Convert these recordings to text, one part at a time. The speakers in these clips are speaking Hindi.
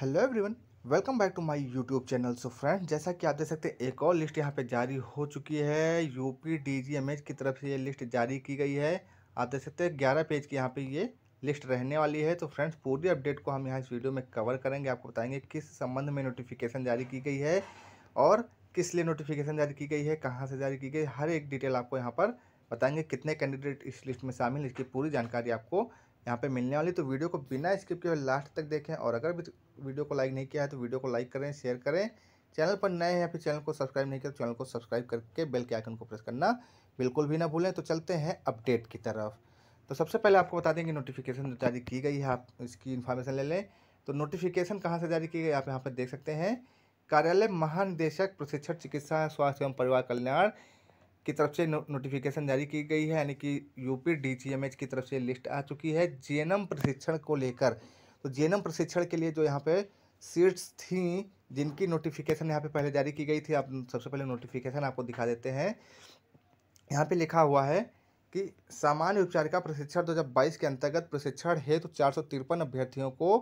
hello everyone welcome back to my YouTube channel so friends जैसा कि आप देख सकते हैं एक और लिस्ट यहाँ पे जारी हो चुकी है यूपी डीजीएमएच की तरफ से ये लिस्ट जारी की गई है आप देख सकते हैं ग्यारह पेज की यहाँ पे ये लिस्ट रहने वाली है तो फ्रेंड्स पूरी अपडेट को हम यहाँ इस वीडियो में कवर करेंगे आपको बताएंगे किस संबंध में नोटिफिकेशन जारी की गई है और किस लिए नोटिफिकेशन जारी की गई है कहाँ से जारी की गई हर एक डिटेल आपको यहाँ पर बताएंगे कितने कैंडिडेट इस लिस्ट में शामिल इसकी पूरी जानकारी आपको यहाँ पे मिलने वाली तो वीडियो को बिना स्किप किए लास्ट तक देखें और अगर भी वीडियो को लाइक नहीं किया है तो वीडियो को लाइक करें शेयर करें चैनल पर नए हैं या फिर चैनल को सब्सक्राइब नहीं किया तो चैनल को सब्सक्राइब करके बेल के आइकन को प्रेस करना बिल्कुल भी ना भूलें तो चलते हैं अपडेट की तरफ तो सबसे पहले आपको बता दें कि नोटिफिकेशन जारी की गई है आप इसकी इन्फॉर्मेशन ले लें तो नोटिफिकेशन कहाँ से जारी की गई आप यहाँ पर देख सकते हैं कार्यालय महानिदेशक प्रशिक्षण चिकित्सा स्वास्थ्य एवं परिवार कल्याण की तरफ से नो, नोटिफिकेशन जारी की गई है यानी कि यूपी डीजीएमएच की तरफ से लिस्ट आ चुकी है जीएनएम प्रशिक्षण को लेकर तो जीएनएम प्रशिक्षण के लिए जो यहाँ पे सीट्स थी जिनकी नोटिफिकेशन यहाँ पे पहले जारी की गई थी आप सबसे पहले नोटिफिकेशन आपको दिखा देते हैं यहाँ पे लिखा हुआ है कि सामान्य उपचार का प्रशिक्षण 2022 के अंतर्गत प्रशिक्षण हेतु तो चार अभ्यर्थियों को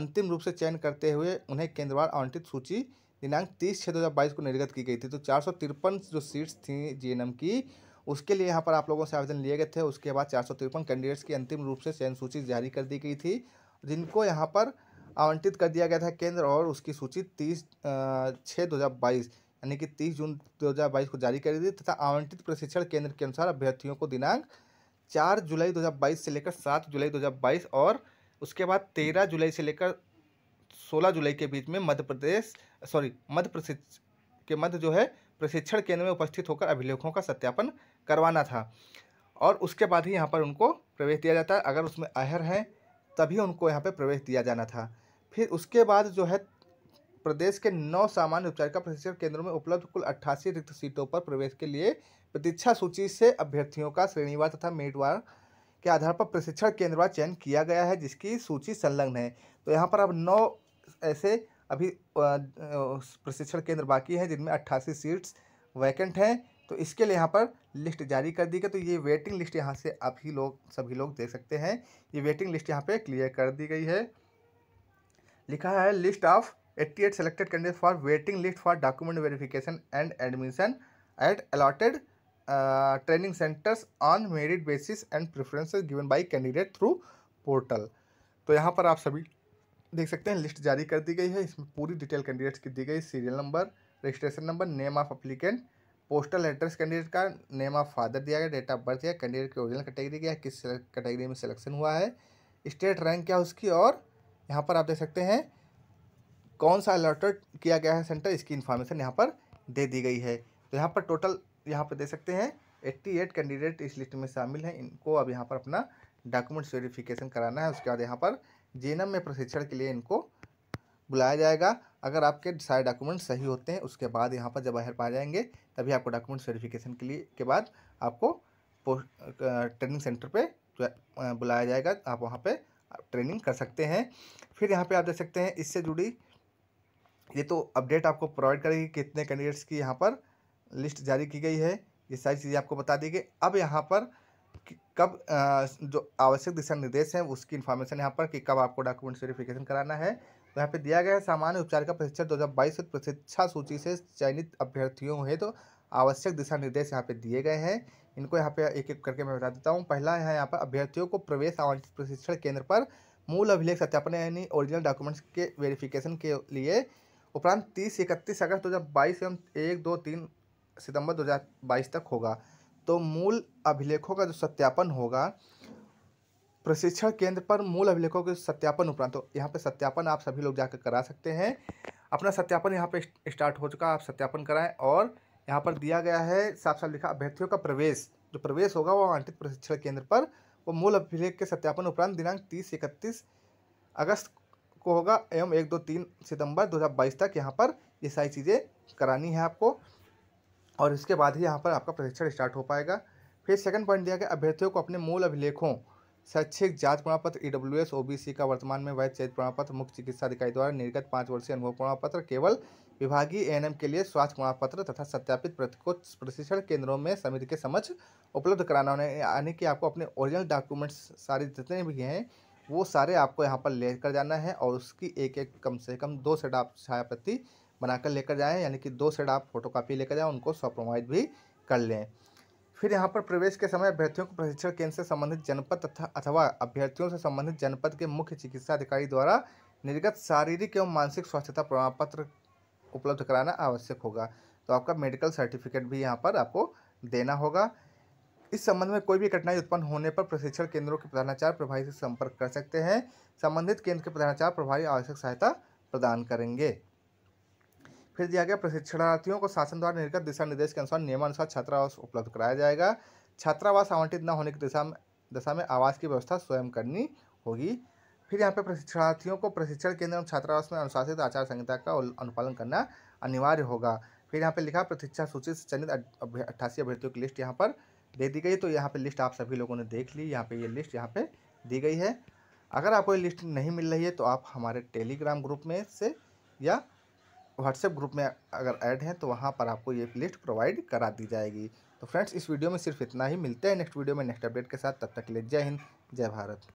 अंतिम रूप से चयन करते हुए उन्हें केंद्रवार आवंटित सूची दिनांक तीस छः दो हज़ार बाईस को निर्गत की गई थी तो चार सौ तिरपन जो सीट्स थी जीएनएम की उसके लिए यहाँ पर आप लोगों से आवेदन लिए गए थे उसके बाद चार सौ तिरपन कैंडिडेट्स की अंतिम रूप से चयन सूची जारी कर दी गई थी जिनको यहाँ पर आवंटित कर दिया गया था केंद्र और उसकी सूची तीस छः दो हज़ार बाईस यानी कि तीस जून दो हज़ार बाईस को जारी कर दी तथा आवंटित प्रशिक्षण केंद्र के अनुसार अभ्यर्थियों को दिनांक चार जुलाई दो हज़ार बाईस से लेकर सात जुलाई दो हज़ार बाईस और उसके बाद तेरह जुलाई से लेकर सोलह जुलाई के बीच में मध्य प्रदेश सॉरी मध्य प्रशिक्ष के मध्य जो है प्रशिक्षण केंद्र में उपस्थित होकर अभिलेखों का सत्यापन करवाना था और उसके बाद ही यहाँ पर उनको प्रवेश दिया जाता है अगर उसमें अहर हैं तभी उनको यहाँ पर प्रवेश दिया जाना था फिर उसके बाद जो है प्रदेश के नौ सामान्य उपचारिका प्रशिक्षण केंद्रों में उपलब्ध कुल अट्ठासी रिक्त सीटों पर प्रवेश के लिए प्रतीक्षा सूची से अभ्यर्थियों का श्रेणीवार तथा मेटवार के आधार पर प्रशिक्षण केंद्र चयन किया गया है जिसकी सूची संलग्न है तो यहाँ पर अब नौ ऐसे अभी प्रशिक्षण केंद्र बाकी हैं जिनमें अट्ठासी सीट्स वैकेंट हैं तो इसके लिए यहाँ पर लिस्ट जारी कर दी गई तो ये वेटिंग लिस्ट यहाँ से आप ही लोग सभी लोग देख सकते हैं ये वेटिंग लिस्ट यहाँ पे क्लियर कर दी गई है लिखा है list of eighty eight selected candidate for waiting list for document verification and admission at allotted training centres on merit basis and preferences given by candidate through portal तो यहाँ पर आप सभी देख सकते हैं लिस्ट जारी कर दी गई है इसमें पूरी डिटेल कैंडिडेट्स की दी गई serial number registration number name of applicant postal address candidate का नेम ऑफ फादर दिया गया डेट ऑफ बर्थ दिया कैंडिडेट की ओरिजिनल कैटेगरी क्या है किस कैटेगरी में सिलेक्शन हुआ है स्टेट रैंक क्या उसकी और यहाँ पर आप देख सकते हैं कौन सा अलॉटेड किया गया है सेंटर इसकी इन्फॉर्मेशन यहाँ पर दे दी गई है तो यहाँ पर टोटल यहाँ पर दे सकते हैं एट्टी एट कैंडिडेट इस लिस्ट में शामिल हैं इनको अब यहाँ पर अपना डॉक्यूमेंट्स वेरिफिकेशन कराना है उसके बाद यहाँ पर जेएनएम में प्रशिक्षण के लिए इनको बुलाया जाएगा अगर आपके सारे डॉक्यूमेंट सही होते हैं उसके बाद यहाँ पर जब बाहर पाए जाएंगे तभी आपको डॉक्यूमेंट्स वेरिफिकेशन के लिए के बाद आपको ट्रेनिंग सेंटर पे बुलाया जाएगा आप वहाँ पे ट्रेनिंग कर सकते हैं फिर यहाँ पे आप देख सकते हैं इससे जुड़ी ये तो अपडेट आपको प्रोवाइड करेगी कितने कैंडिडेट्स की यहाँ पर लिस्ट जारी की गई है ये सारी चीज़ें आपको बता दी गई अब यहाँ पर कब जो आवश्यक दिशा निर्देश हैं उसकी इन्फॉर्मेशन यहाँ पर कि कब आपको डॉक्यूमेंट वेरिफिकेशन कराना है तो यहाँ पे दिया गया है सामान्य उपचार का प्रशिक्षण दो हज़ार बाईस प्रशिक्षा सूची से चयनित अभ्यर्थियों है तो आवश्यक दिशा निर्देश यहाँ पे दिए गए हैं इनको यहाँ पे एक एक करके मैं बता देता हूँ पहला है यहाँ पर अभ्यर्थियों को प्रवेश आवंटित प्रशिक्षण केंद्र पर मूल अभिलेख सत्यापन यानी ओरिजिनल डॉक्यूमेंट्स के वेरिफिकेशन के लिए उपरांत तीस इकतीस अगस्त दो हज़ार बाईस एवं एक दो तीन सितम्बर दो हज़ार बाईस तक होगा तो मूल अभिलेखों का जो सत्यापन होगा प्रशिक्षण केंद्र पर मूल अभिलेखों के सत्यापन उपरांत तो यहाँ पे सत्यापन आप सभी लोग जाकर करा सकते हैं अपना सत्यापन यहाँ पे स्टार्ट हो चुका है आप सत्यापन कराएं और यहाँ पर दिया गया है साफ साफ लिखा अभ्यर्थियों का प्रवेश जो प्रवेश होगा वो आवंटित प्रशिक्षण केंद्र पर वो मूल अभिलेख के सत्यापन उपरांत दिनांक तीस इकतीस अगस्त को होगा एवं एक दो तीन सितंबर दो तक यहाँ पर ये सारी चीज़ें करानी है आपको और इसके बाद ही यहाँ पर आपका प्रशिक्षण स्टार्ट हो पाएगा फिर सेकंड पॉइंट दिया गया अभ्यर्थियों को अपने मूल अभिलेखों शैक्षिक जात प्रमाण पत्र E e W S O B C का वर्तमान में वैध चयित प्रमाण पत्र मुख्य चिकित्सा अधिकारी द्वारा निर्गत पाँच वर्षीय अनुभव प्रमाण पत्र केवल विभागीय ए के लिए स्वास्थ्य प्रमाण पत्र तथा सत्यापित प्रतिको प्रशिक्षण केंद्रों में समिति के समझ उपलब्ध कराना होने यानी कि आपको अपने ओरिजिनल डॉक्यूमेंट्स सारे जितने भी हैं वो सारे आपको यहाँ पर लेकर जाना है और उसकी एक एक कम से कम दो सेट आप छाया बनाकर लेकर जाएं यानी कि दो सेट आप फोटो कापी लेकर जाएं उनको सॉप्रमाइज भी कर लें फिर यहाँ पर प्रवेश के समय अभ्यर्थियों को प्रशिक्षण केंद्र से संबंधित जनपद तथा अथवा अभ्यर्थियों से संबंधित जनपद के मुख्य चिकित्सा अधिकारी द्वारा निर्गत शारीरिक एवं मानसिक स्वास्थ्यता प्रमाण पत्र उपलब्ध कराना आवश्यक होगा तो आपका मेडिकल सर्टिफिकेट भी यहाँ पर आपको देना होगा इस संबंध में कोई भी कठिनाई उत्पन्न होने पर प्रशिक्षण केंद्रों के प्रधानाचार्य प्रभारी से संपर्क कर सकते हैं संबंधित केंद्र के प्रधानाचार्य प्रभारी आवश्यक सहायता प्रदान करेंगे फिर दिया गया प्रशिक्षणार्थियों को शासन द्वारा निर्गत दिशा निर्देश के अनुसार नियमानुसार छात्रावास उपलब्ध कराया जाएगा छात्रावास आवंटित न होने की दिशा में दशा में आवास की व्यवस्था स्वयं करनी होगी फिर यहाँ पे प्रशिक्षणार्थियों को प्रशिक्षण केंद्र एवं छात्रावास में अनुशासित आचार संहिता का अनुपालन करना अनिवार्य होगा फिर यहाँ पे लिखा प्रतीक्षा सूची से चयनित अट्ठासी अभ्यर्थियों की लिस्ट यहाँ पर दे दी गई तो यहाँ पे लिस्ट आप सभी लोगों ने देख ली यहाँ पे ये यह लिस्ट यहाँ पे दी गई है अगर आपको ये लिस्ट नहीं मिल रही है तो आप हमारे टेलीग्राम ग्रुप में से या व्हाट्सएप ग्रुप में अगर ऐड हैं तो वहाँ पर आपको ये लिस्ट प्रोवाइड करा दी जाएगी तो फ्रेंड्स इस वीडियो में सिर्फ इतना ही मिलते हैं नेक्स्ट वीडियो में नेक्स्ट अपडेट के साथ तब तक के लिए जय हिंद जय भारत